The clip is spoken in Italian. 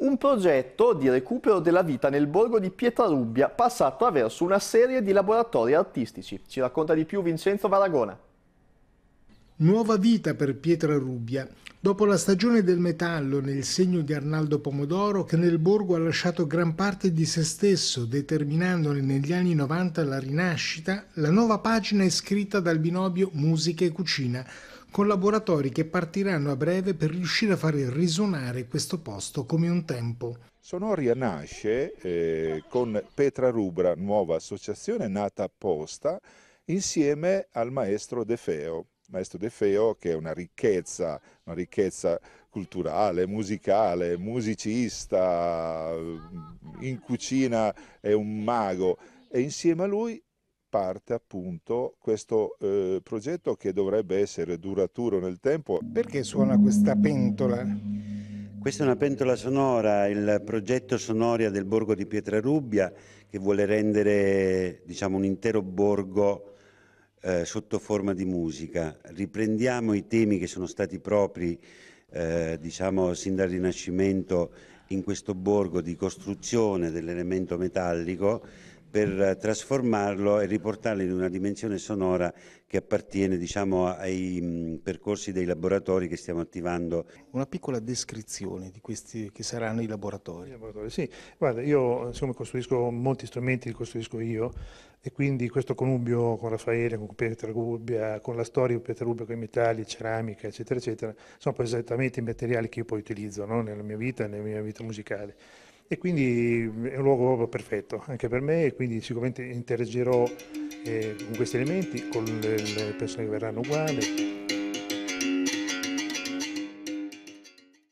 un progetto di recupero della vita nel borgo di Pietrarubbia passa attraverso una serie di laboratori artistici. Ci racconta di più Vincenzo Varagona. Nuova vita per Pietrarubbia. Dopo la stagione del metallo nel segno di Arnaldo Pomodoro, che nel borgo ha lasciato gran parte di se stesso, determinandone negli anni 90 la rinascita, la nuova pagina è scritta dal binobio musica e cucina, collaboratori che partiranno a breve per riuscire a fare risuonare questo posto come un tempo. Sonoria nasce eh, con Petra Rubra, nuova associazione nata apposta, insieme al maestro De Feo. Maestro De Feo che è una ricchezza, una ricchezza culturale, musicale, musicista, in cucina è un mago e insieme a lui parte appunto questo eh, progetto che dovrebbe essere duraturo nel tempo. Perché suona questa pentola? Questa è una pentola sonora, il progetto Sonoria del borgo di Pietrarubbia che vuole rendere diciamo, un intero borgo eh, sotto forma di musica. Riprendiamo i temi che sono stati propri eh, diciamo, sin dal Rinascimento in questo borgo di costruzione dell'elemento metallico per trasformarlo e riportarlo in una dimensione sonora che appartiene diciamo, ai mm, percorsi dei laboratori che stiamo attivando. Una piccola descrizione di questi che saranno i laboratori. I laboratori sì, guarda, io insomma, costruisco molti strumenti, li costruisco io e quindi questo connubio con Raffaele, con Peter Gubbia, con la storia di Peter Gubbia, con i metalli, ceramica, eccetera, eccetera, sono poi esattamente i materiali che io poi utilizzo no? nella mia vita e nella mia vita musicale e quindi è un luogo proprio perfetto anche per me e quindi sicuramente interagirò eh, con questi elementi, con le persone che verranno uguali.